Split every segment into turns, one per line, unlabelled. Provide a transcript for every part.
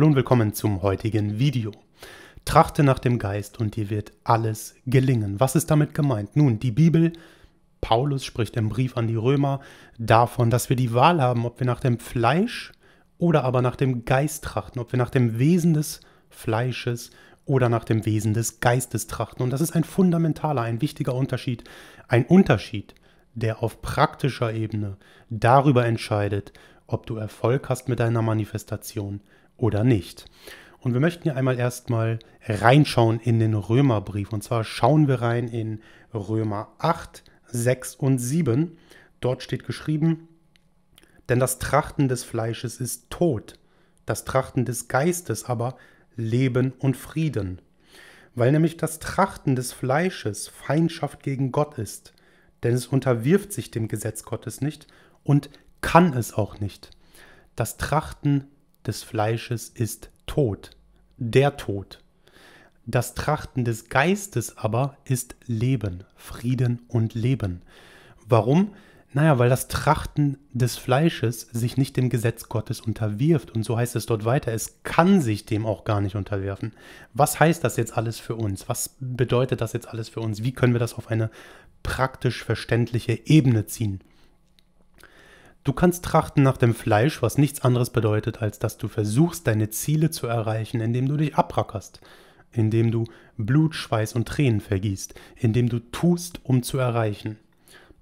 Hallo und willkommen zum heutigen Video. Trachte nach dem Geist und dir wird alles gelingen. Was ist damit gemeint? Nun, die Bibel, Paulus spricht im Brief an die Römer davon, dass wir die Wahl haben, ob wir nach dem Fleisch oder aber nach dem Geist trachten, ob wir nach dem Wesen des Fleisches oder nach dem Wesen des Geistes trachten. Und das ist ein fundamentaler, ein wichtiger Unterschied, ein Unterschied, der auf praktischer Ebene darüber entscheidet, ob du Erfolg hast mit deiner Manifestation oder nicht. Und wir möchten ja einmal erstmal reinschauen in den Römerbrief. Und zwar schauen wir rein in Römer 8, 6 und 7. Dort steht geschrieben, denn das Trachten des Fleisches ist Tod, das Trachten des Geistes aber Leben und Frieden. Weil nämlich das Trachten des Fleisches Feindschaft gegen Gott ist, denn es unterwirft sich dem Gesetz Gottes nicht und kann es auch nicht. Das Trachten des Fleisches ist Tod, der Tod. Das Trachten des Geistes aber ist Leben, Frieden und Leben. Warum? Naja, weil das Trachten des Fleisches sich nicht dem Gesetz Gottes unterwirft. Und so heißt es dort weiter, es kann sich dem auch gar nicht unterwerfen. Was heißt das jetzt alles für uns? Was bedeutet das jetzt alles für uns? Wie können wir das auf eine praktisch verständliche Ebene ziehen? Du kannst trachten nach dem Fleisch, was nichts anderes bedeutet, als dass du versuchst, deine Ziele zu erreichen, indem du dich abrackerst, indem du Blut, Schweiß und Tränen vergießt, indem du tust, um zu erreichen.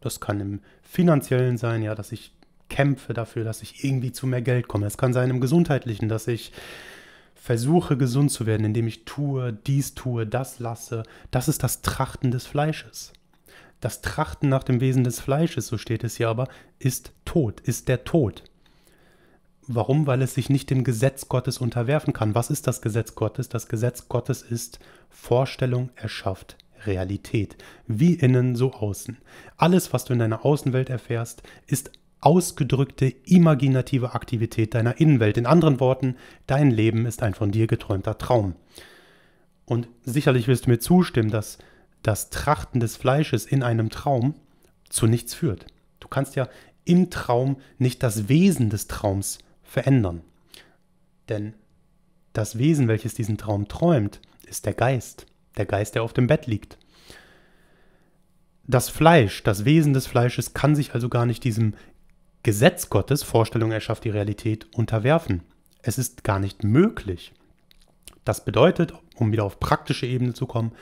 Das kann im finanziellen sein, ja, dass ich kämpfe dafür, dass ich irgendwie zu mehr Geld komme. Es kann sein im gesundheitlichen, dass ich versuche gesund zu werden, indem ich tue, dies tue, das lasse. Das ist das Trachten des Fleisches. Das Trachten nach dem Wesen des Fleisches, so steht es hier aber, ist Tod, ist der Tod. Warum? Weil es sich nicht dem Gesetz Gottes unterwerfen kann. Was ist das Gesetz Gottes? Das Gesetz Gottes ist Vorstellung erschafft Realität. Wie innen, so außen. Alles, was du in deiner Außenwelt erfährst, ist ausgedrückte imaginative Aktivität deiner Innenwelt. In anderen Worten, dein Leben ist ein von dir geträumter Traum. Und sicherlich wirst du mir zustimmen, dass das Trachten des Fleisches in einem Traum zu nichts führt. Du kannst ja im Traum nicht das Wesen des Traums verändern. Denn das Wesen, welches diesen Traum träumt, ist der Geist. Der Geist, der auf dem Bett liegt. Das Fleisch, das Wesen des Fleisches kann sich also gar nicht diesem Gesetz Gottes, Vorstellung erschafft die Realität, unterwerfen. Es ist gar nicht möglich. Das bedeutet, um wieder auf praktische Ebene zu kommen,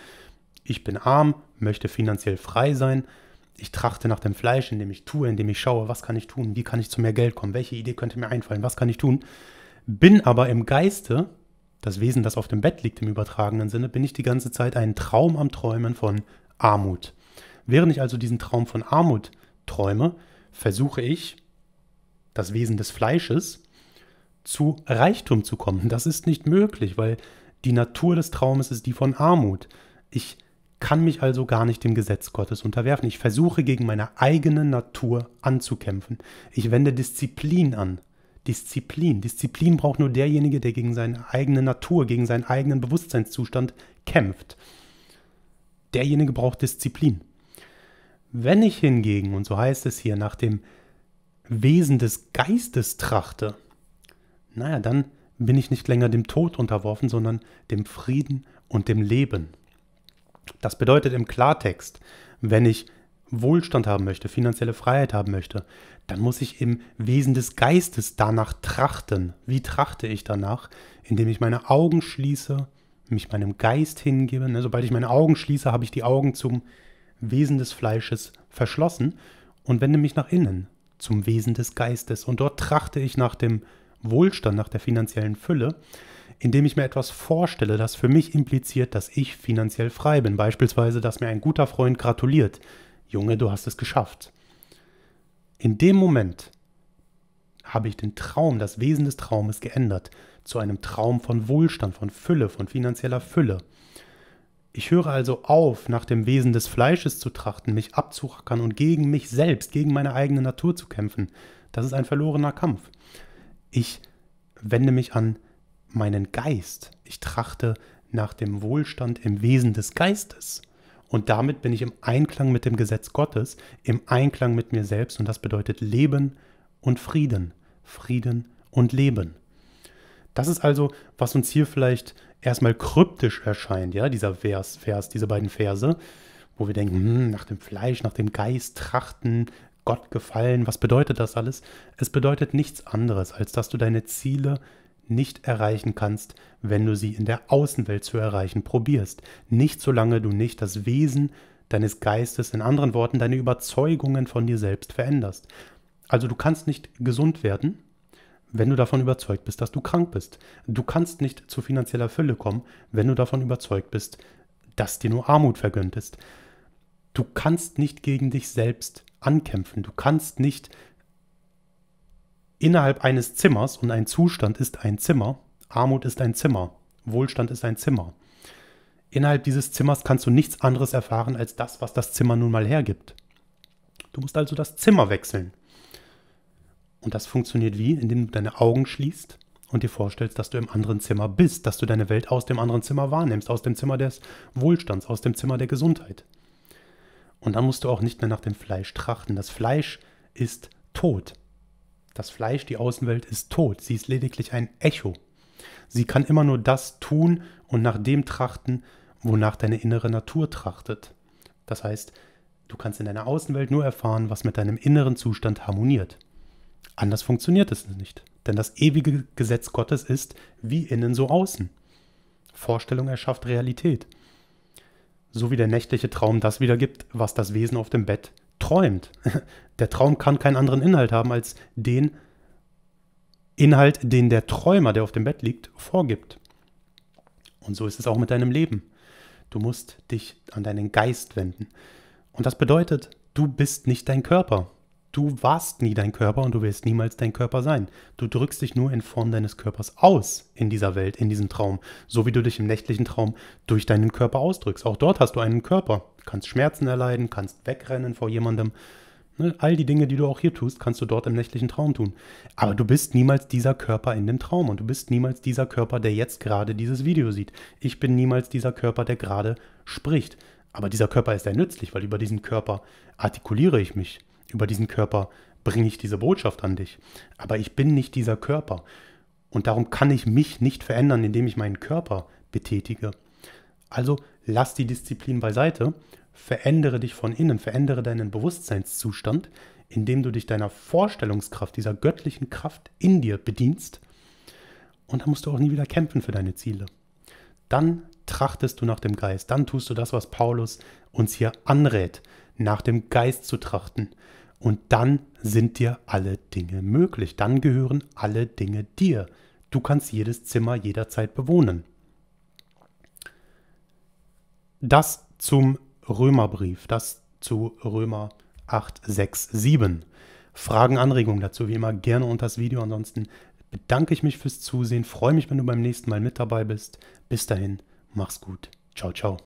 ich bin arm, möchte finanziell frei sein, ich trachte nach dem Fleisch, indem ich tue, indem ich schaue, was kann ich tun, wie kann ich zu mehr Geld kommen, welche Idee könnte mir einfallen, was kann ich tun, bin aber im Geiste, das Wesen, das auf dem Bett liegt im übertragenen Sinne, bin ich die ganze Zeit einen Traum am Träumen von Armut. Während ich also diesen Traum von Armut träume, versuche ich, das Wesen des Fleisches, zu Reichtum zu kommen. Das ist nicht möglich, weil die Natur des Traumes ist die von Armut. Ich kann mich also gar nicht dem Gesetz Gottes unterwerfen. Ich versuche gegen meine eigene Natur anzukämpfen. Ich wende Disziplin an. Disziplin. Disziplin braucht nur derjenige, der gegen seine eigene Natur, gegen seinen eigenen Bewusstseinszustand kämpft. Derjenige braucht Disziplin. Wenn ich hingegen, und so heißt es hier, nach dem Wesen des Geistes trachte, naja, dann bin ich nicht länger dem Tod unterworfen, sondern dem Frieden und dem Leben. Das bedeutet im Klartext, wenn ich Wohlstand haben möchte, finanzielle Freiheit haben möchte, dann muss ich im Wesen des Geistes danach trachten. Wie trachte ich danach? Indem ich meine Augen schließe, mich meinem Geist hingebe. Ne, sobald ich meine Augen schließe, habe ich die Augen zum Wesen des Fleisches verschlossen und wende mich nach innen, zum Wesen des Geistes. Und dort trachte ich nach dem Wohlstand, nach der finanziellen Fülle, indem ich mir etwas vorstelle, das für mich impliziert, dass ich finanziell frei bin. Beispielsweise, dass mir ein guter Freund gratuliert. Junge, du hast es geschafft. In dem Moment habe ich den Traum, das Wesen des Traumes geändert, zu einem Traum von Wohlstand, von Fülle, von finanzieller Fülle. Ich höre also auf, nach dem Wesen des Fleisches zu trachten, mich abzurackern und gegen mich selbst, gegen meine eigene Natur zu kämpfen. Das ist ein verlorener Kampf. Ich wende mich an meinen Geist. Ich trachte nach dem Wohlstand im Wesen des Geistes. Und damit bin ich im Einklang mit dem Gesetz Gottes, im Einklang mit mir selbst. Und das bedeutet Leben und Frieden. Frieden und Leben. Das ist also, was uns hier vielleicht erstmal kryptisch erscheint, ja, dieser Vers, Vers diese beiden Verse, wo wir denken, hm, nach dem Fleisch, nach dem Geist trachten, Gott gefallen, was bedeutet das alles? Es bedeutet nichts anderes, als dass du deine Ziele nicht erreichen kannst, wenn du sie in der Außenwelt zu erreichen probierst. Nicht solange du nicht das Wesen deines Geistes, in anderen Worten, deine Überzeugungen von dir selbst veränderst. Also du kannst nicht gesund werden, wenn du davon überzeugt bist, dass du krank bist. Du kannst nicht zu finanzieller Fülle kommen, wenn du davon überzeugt bist, dass dir nur Armut vergönnt ist. Du kannst nicht gegen dich selbst ankämpfen. Du kannst nicht innerhalb eines Zimmers, und ein Zustand ist ein Zimmer, Armut ist ein Zimmer, Wohlstand ist ein Zimmer. Innerhalb dieses Zimmers kannst du nichts anderes erfahren als das, was das Zimmer nun mal hergibt. Du musst also das Zimmer wechseln. Und das funktioniert wie? Indem du deine Augen schließt und dir vorstellst, dass du im anderen Zimmer bist, dass du deine Welt aus dem anderen Zimmer wahrnimmst, aus dem Zimmer des Wohlstands, aus dem Zimmer der Gesundheit. Und dann musst du auch nicht mehr nach dem Fleisch trachten. Das Fleisch ist tot. Das Fleisch, die Außenwelt ist tot. Sie ist lediglich ein Echo. Sie kann immer nur das tun und nach dem trachten, wonach deine innere Natur trachtet. Das heißt, du kannst in deiner Außenwelt nur erfahren, was mit deinem inneren Zustand harmoniert. Anders funktioniert es nicht, denn das ewige Gesetz Gottes ist wie innen so außen. Vorstellung erschafft Realität so wie der nächtliche Traum das wiedergibt, was das Wesen auf dem Bett träumt. Der Traum kann keinen anderen Inhalt haben als den Inhalt, den der Träumer, der auf dem Bett liegt, vorgibt. Und so ist es auch mit deinem Leben. Du musst dich an deinen Geist wenden. Und das bedeutet, du bist nicht dein Körper du warst nie dein Körper und du wirst niemals dein Körper sein. Du drückst dich nur in Form deines Körpers aus in dieser Welt, in diesem Traum, so wie du dich im nächtlichen Traum durch deinen Körper ausdrückst. Auch dort hast du einen Körper, kannst Schmerzen erleiden, kannst wegrennen vor jemandem. Ne, all die Dinge, die du auch hier tust, kannst du dort im nächtlichen Traum tun. Aber du bist niemals dieser Körper in dem Traum und du bist niemals dieser Körper, der jetzt gerade dieses Video sieht. Ich bin niemals dieser Körper, der gerade spricht. Aber dieser Körper ist ja nützlich, weil über diesen Körper artikuliere ich mich über diesen Körper bringe ich diese Botschaft an dich. Aber ich bin nicht dieser Körper. Und darum kann ich mich nicht verändern, indem ich meinen Körper betätige. Also lass die Disziplin beiseite, verändere dich von innen, verändere deinen Bewusstseinszustand, indem du dich deiner Vorstellungskraft, dieser göttlichen Kraft in dir bedienst. Und dann musst du auch nie wieder kämpfen für deine Ziele. Dann trachtest du nach dem Geist, dann tust du das, was Paulus uns hier anrät, nach dem Geist zu trachten. Und dann sind dir alle Dinge möglich. Dann gehören alle Dinge dir. Du kannst jedes Zimmer jederzeit bewohnen. Das zum Römerbrief, das zu Römer 867. Fragen, Anregungen dazu wie immer gerne unter das Video. Ansonsten bedanke ich mich fürs Zusehen, freue mich, wenn du beim nächsten Mal mit dabei bist. Bis dahin, mach's gut. Ciao, ciao.